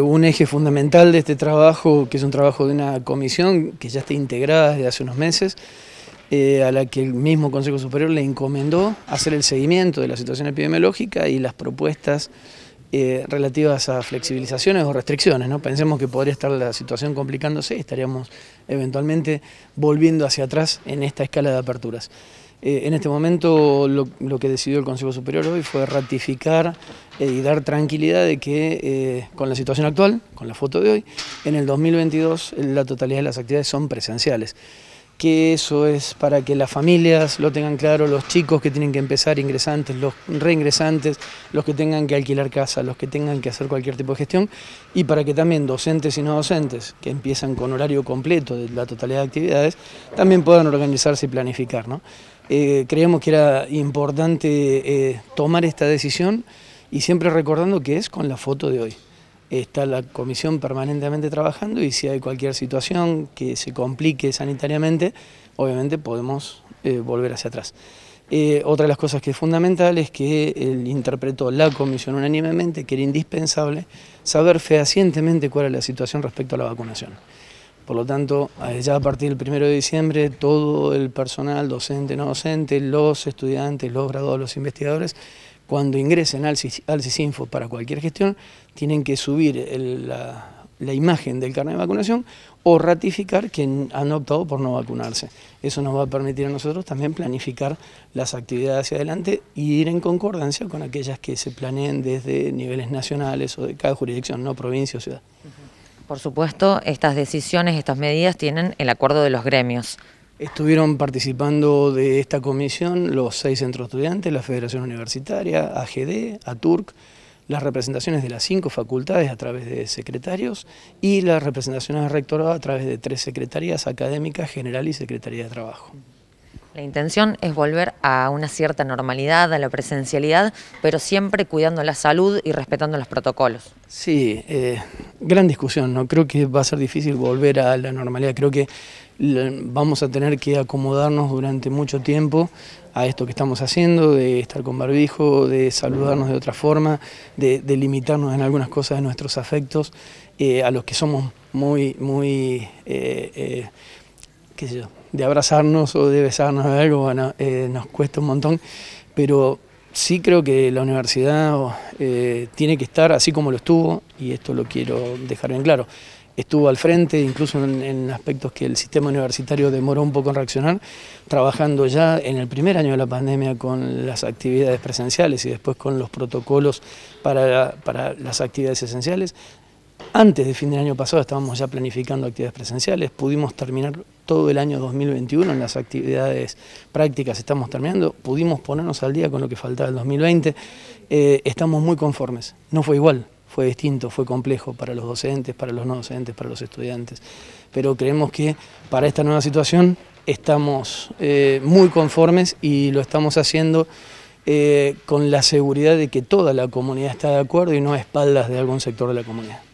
Un eje fundamental de este trabajo, que es un trabajo de una comisión que ya está integrada desde hace unos meses, eh, a la que el mismo Consejo Superior le encomendó hacer el seguimiento de la situación epidemiológica y las propuestas eh, relativas a flexibilizaciones o restricciones. ¿no? Pensemos que podría estar la situación complicándose y estaríamos eventualmente volviendo hacia atrás en esta escala de aperturas. Eh, en este momento lo, que decidió el Consejo Superior hoy fue ratificar y dar tranquilidad de que eh, con la situación actual, con la foto de hoy, en el 2022 la totalidad de las actividades son presenciales que eso es para que las familias lo tengan claro, los chicos que tienen que empezar ingresantes, los reingresantes, los que tengan que alquilar casa, los que tengan que hacer cualquier tipo de gestión, y para que también docentes y no docentes, que empiezan con horario completo de la totalidad de actividades, también puedan organizarse y planificar. ¿no? Eh, creemos que era importante eh, tomar esta decisión y siempre recordando que es con la foto de hoy está la comisión permanentemente trabajando y si hay cualquier situación que se complique sanitariamente, obviamente podemos eh, volver hacia atrás. Eh, otra de las cosas que es fundamental es que él interpretó la comisión unánimemente que era indispensable saber fehacientemente cuál era la situación respecto a la vacunación. Por lo tanto, ya a partir del 1 de diciembre, todo el personal, docente, no docente, los estudiantes, los graduados, los investigadores, cuando ingresen al, al CISINFO para cualquier gestión, tienen que subir la, imagen del carnet de vacunación o ratificar que han optado por no vacunarse. Eso nos va a permitir a nosotros también planificar las actividades hacia adelante y ir en concordancia con aquellas que se planeen desde niveles nacionales o de cada jurisdicción, no provincia o ciudad. Por supuesto, estas decisiones, estas medidas tienen el acuerdo de los gremios. Estuvieron participando de esta comisión los seis centros estudiantes, la Federación Universitaria, AGD, ATURC, las representaciones de las cinco facultades a través de secretarios y las representaciones del rectorado a través de tres secretarías académicas, general y secretaría de trabajo. La intención es volver a una cierta normalidad, a la presencialidad, pero siempre cuidando la salud y respetando los protocolos. Sí, eh, gran discusión, ¿no? Creo que va a ser difícil volver a la normalidad. Creo que vamos a tener que acomodarnos durante mucho tiempo a esto que estamos haciendo, de estar con barbijo, de saludarnos de otra forma, de, limitarnos en algunas cosas de nuestros afectos, eh, a los que somos muy, muy eh, de abrazarnos o de besarnos de algo, bueno, eh, nos cuesta un montón, pero sí creo que la universidad eh, tiene que estar así como lo estuvo, y esto lo quiero dejar bien claro, estuvo al frente, incluso en, aspectos que el sistema universitario demoró un poco en reaccionar, trabajando ya en el primer año de la pandemia con las actividades presenciales y después con los protocolos para, para las actividades esenciales, antes de fin del año pasado estábamos ya planificando actividades presenciales, pudimos terminar todo el año 2021 en las actividades prácticas, estamos terminando, pudimos ponernos al día con lo que faltaba el 2020, eh, estamos muy conformes, no fue igual, fue distinto, fue complejo para los docentes, para los no docentes, para los estudiantes, pero creemos que para esta nueva situación estamos eh, muy conformes y lo estamos haciendo eh, con la seguridad de que toda la comunidad está de acuerdo y no a espaldas de algún sector de la comunidad.